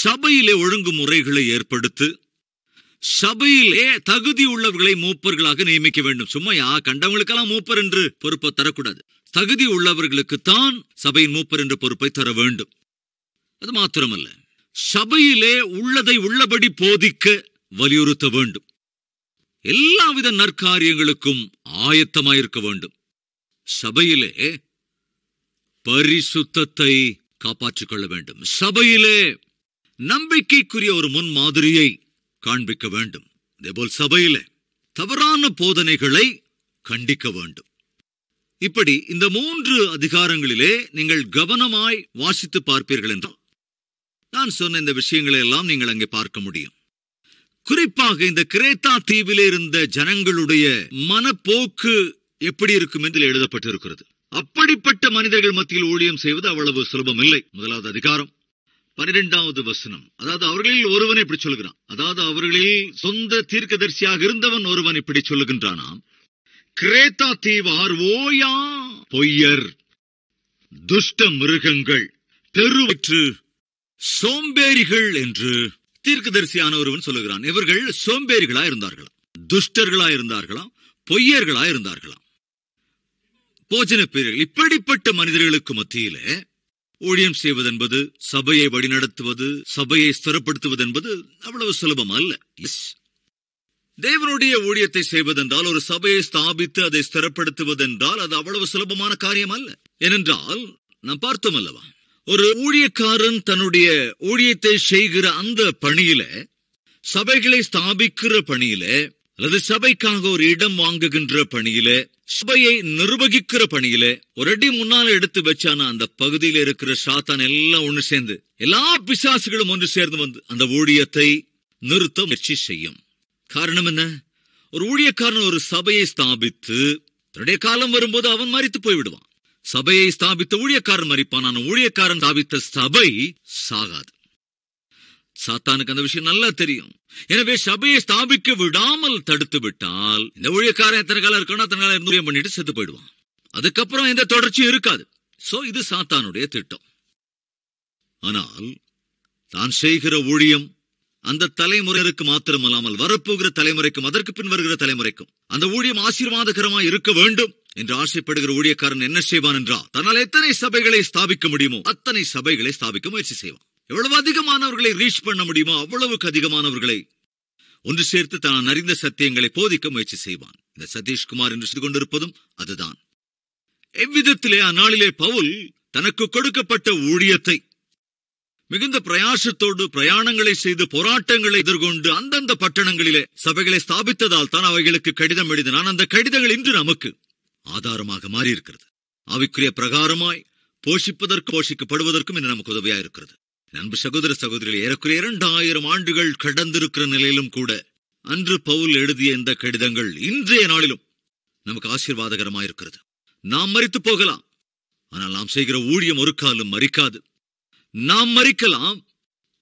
சபையிலே ஒழுங்கு முறைகளை ஏற்படுத்து சபையிலே தகுதி உள்ளவர்களை மூப்பர்களாக நியமிக்க வேண்டும் சும்மா யா கண்டவங்களுக்கெல்லாம் மூப்பர் என்று பொறுப்பை தரக்கூடாது தகுதி உள்ளவர்களுக்கு தான் சபையின் மூப்பர் என்ற பொறுப்பை தர வேண்டும் அது மாத்திரமல்ல சபையிலே உள்ளதை உள்ளபடி போதிக்க வலியுறுத்த வேண்டும் எல்லாவித நற்காரியங்களுக்கும் ஆயத்தமாயிருக்க வேண்டும் சபையிலே பரிசுத்தத்தை காப்பாற்றிக் கொள்ள வேண்டும் சபையிலே நம்பிக்கைக்குரிய ஒரு முன் மாதிரியை காண்பிக்க வேண்டும் அதேபோல் சபையில தவறான போதனைகளை கண்டிக்க வேண்டும் இப்படி இந்த மூன்று அதிகாரங்களிலே நீங்கள் கவனமாய் வாசித்து பார்ப்பீர்கள் என்றால் நான் சொன்ன இந்த விஷயங்களை எல்லாம் நீங்கள் அங்கே பார்க்க முடியும் குறிப்பாக இந்த கிரேத்தா தீவிலே இருந்த ஜனங்களுடைய மனப்போக்கு எப்படி இருக்கும் என்று எழுதப்பட்டிருக்கிறது அப்படிப்பட்ட மனிதர்கள் மத்தியில் ஊழியம் செய்வது அவ்வளவு சுலபம் இல்லை முதலாவது அதிகாரம் பன்னிரெண்டாவது வசனம் அதாவது அவர்களில் ஒருவனை இப்படி சொல்கிறான் அதாவது அவர்களில் சொந்த தீர்க்கதரிசியாக இருந்தவன் ஒருவன் இப்படி சொல்லுகின்றானாம் கிரேத்தா தீவார் ஓயா பொய்யர் துஷ்ட மிருகங்கள் பெருவற்று சோம்பேறிகள் என்று தீர்க்கதரிசியான ஒருவன் சொல்லுகிறான் இவர்கள் சோம்பேறிகளா இருந்தார்களாம் துஷ்டர்களா இருந்தார்களாம் பொய்யர்களா இருந்தார்களாம் போஜன பேர்கள் இப்படிப்பட்ட மனிதர்களுக்கு மத்தியிலே ஊழியம் செய்வதென்பது சபையை வழிநடத்துவது சபையை ஸ்திரப்படுத்துவது என்பது அவ்வளவு சுலபம் அல்ல தேவனுடைய ஊழியத்தை செய்வதென்றால் ஒரு சபையை ஸ்தாபித்து அதை ஸ்திரப்படுத்துவதென்றால் அது அவ்வளவு சுலபமான காரியம் அல்ல ஏனென்றால் நாம் பார்த்தோம் அல்லவா ஒரு ஊழியக்காரன் தன்னுடைய ஊழியத்தை செய்கிற அந்த பணியில சபைகளை ஸ்தாபிக்கிற பணியில அல்லது சபைக்காக ஒரு இடம் வாங்குகின்ற பணியில சபையை நிர்வகிக்கிற பணியில ஒரு அடி முன்னால எடுத்து வச்சான அந்த பகுதியில இருக்கிற சாத்தான் எல்லாம் ஒண்ணு சேர்ந்து எல்லா பிசாசுகளும் ஒன்று சேர்ந்து வந்து அந்த ஊழியத்தை நிறுத்த முயற்சி செய்யும் காரணம் என்ன ஒரு ஊழியக்காரன் ஒரு சபையை ஸ்தாபித்து தன்னுடைய காலம் வரும்போது அவன் மறித்து போய்விடுவான் சபையை ஸ்தாபித்த ஊழியக்காரன் மறிப்பான் ஊழியக்காரன் ஸ்தாபித்த சபை சாகாது சாத்தானுக்கு அந்த விஷயம் நல்லா தெரியும் எனவே சபையை ஸ்தாபிக்க விடாமல் தடுத்து விட்டால் இந்த ஊழியக்காரன் எத்தனை காலம் இருக்கணும் அத்தனை காலம் இருந்து பண்ணிட்டு செத்து போயிடுவான் அதுக்கப்புறம் எந்த தொடர்ச்சியும் இருக்காது சோ இது சாத்தானுடைய திட்டம் ஆனால் தான் செய்கிற ஊழியம் அந்த தலைமுறைக்கு மாத்திரமல்லாமல் வரப்போகிற தலைமுறைக்கும் அதற்கு பின் வருகிற தலைமுறைக்கும் அந்த ஊழியம் ஆசீர்வாதகரமாக இருக்க வேண்டும் என்று ஆசைப்படுகிற ஊழியக்காரன் என்ன செய்வான் என்றால் தன்னால் எத்தனை சபைகளை ஸ்தாபிக்க முடியுமோ அத்தனை சபைகளை ஸ்தாபிக்க முயற்சி செய்வான் எவ்வளவு அதிகமானவர்களை ரீச் பண்ண முடியுமோ அவ்வளவுக்கு அதிகமானவர்களை ஒன்று சேர்த்து தான் அறிந்த சத்தியங்களை போதிக்க முயற்சி செய்வான் இந்த சதீஷ்குமார் என்று செய்து கொண்டிருப்பதும் அதுதான் எவ்விதத்திலே அந்நாளிலே பவுல் தனக்கு கொடுக்கப்பட்ட ஊழியத்தை மிகுந்த பிரயாசத்தோடு பிரயாணங்களை செய்து போராட்டங்களை எதிர்கொண்டு அந்தந்த பட்டணங்களிலே சபைகளை ஸ்தாபித்ததால் தான் அவைகளுக்கு கடிதம் எழுதினான் அந்த கடிதங்கள் இன்று நமக்கு ஆதாரமாக மாறியிருக்கிறது அவைக்குரிய பிரகாரமாய் போஷிப்பதற்கு போஷிக்கப்படுவதற்கும் இன்று நமக்கு உதவியா இருக்கிறது அன்பு சகோதர சகோதரிகள் ஏறக்குறைய இரண்டாயிரம் ஆண்டுகள் கடந்திருக்கிற நிலையிலும் கூட அன்று பவுல் எழுதிய இந்த கடிதங்கள் இன்றைய நாளிலும் நமக்கு ஆசீர்வாதகரமாயிருக்கிறது நாம் மறித்து போகலாம் ஆனால் நாம் செய்கிற ஊழியம் ஒரு காலம் மறிக்காது நாம் மறிக்கலாம்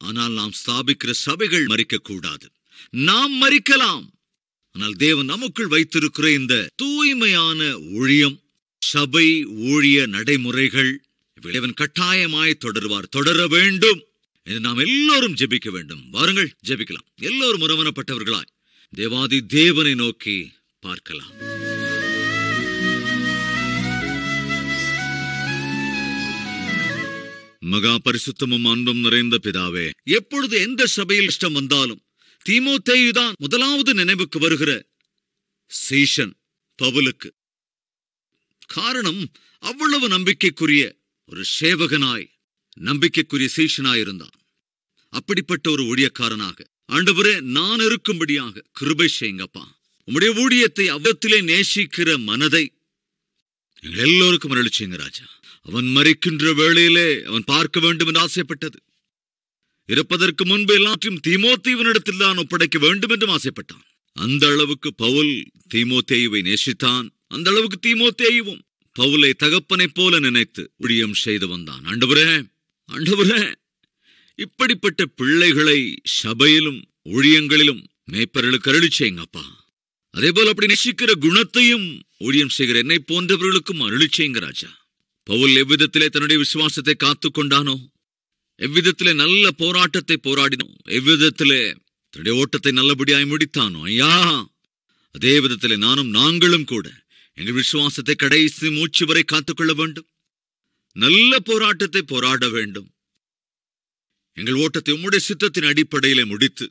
ஆனால் நாம் ஸ்தாபிக்கிற சபைகள் கூடாது நாம் மறிக்கலாம் ஆனால் தேவன் நமக்குள் வைத்திருக்கிற இந்த தூய்மையான ஊழியம் சபை ஊழிய நடைமுறைகள் விளைவன் கட்டாயமாய் தொடருவார் தொடர வேண்டும் என்று நாம் எல்லோரும் ஜெபிக்க வேண்டும் வாருங்கள் ஜெபிக்கலாம் எல்லோரும் உறவனப்பட்டவர்களாய் தேவாதி தேவனை நோக்கி பார்க்கலாம் மகா பரிசுத்தமும் அன்பும் நிறைந்த பிதாவே எப்பொழுது எந்த சபையில் இஷ்டம் வந்தாலும் தேயுதான் முதலாவது நினைவுக்கு வருகிற சீஷன் பவுலுக்கு காரணம் அவ்வளவு நம்பிக்கைக்குரிய ஒரு சேவகனாய் நம்பிக்கைக்குரிய சீஷனாய் இருந்தான் அப்படிப்பட்ட ஒரு ஊழியக்காரனாக ஆண்டவரே நான் இருக்கும்படியாக கிருபை செய்யுங்கப்பா உம்முடைய ஊழியத்தை அவத்திலே நேசிக்கிற மனதை எல்லோருக்கும் அருள் செய்யுங்க ராஜா அவன் மறிக்கின்ற வேளையிலே அவன் பார்க்க வேண்டும் என்று ஆசைப்பட்டது இருப்பதற்கு முன்பு எல்லாற்றையும் தீமோத்தேவனிடத்தில் தான் ஒப்படைக்க வேண்டும் என்றும் ஆசைப்பட்டான் அந்த அளவுக்கு பவுல் தீமோத்தேயுவை நேசித்தான் அந்த அளவுக்கு தீமோத்தேயுவும் பவுலை தகப்பனைப் போல நினைத்து ஊழியம் செய்து வந்தான் ஆண்டவரே ஆண்டவரே இப்படிப்பட்ட பிள்ளைகளை சபையிலும் ஊழியங்களிலும் மேய்ப்பர்களுக்கு அருளி செய்யுங்கப்பா அதே போல அப்படி நேசிக்கிற குணத்தையும் ஊழியம் செய்கிற என்னை போன்றவர்களுக்கும் அருளி செய்யுங்க ராஜா பவுல் எவ்விதத்திலே தன்னுடைய விசுவாசத்தை காத்து கொண்டானோ எவ்விதத்திலே நல்ல போராட்டத்தை போராடினோ எவ்விதத்திலே தன்னுடைய ஓட்டத்தை நல்லபடியாய் முடித்தானோ ஐயா அதே விதத்திலே நானும் நாங்களும் கூட இந்த விசுவாசத்தை கடைசி மூச்சு வரை காத்துக்கொள்ள வேண்டும் நல்ல போராட்டத்தை போராட வேண்டும் எங்கள் ஓட்டத்தை உம்முடைய சித்தத்தின் அடிப்படையில முடித்து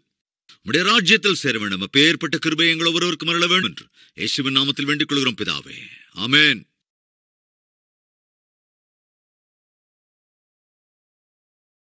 உடைய ராஜ்யத்தில் சேர வேண்டும் அப்பேற்பட்ட கிருபை எங்கள் ஒருவருக்கு மரள வேண்டும் என்று இயேசுவின் நாமத்தில் வேண்டிக் கொள்கிறோம் பிதாவே ஆமேன்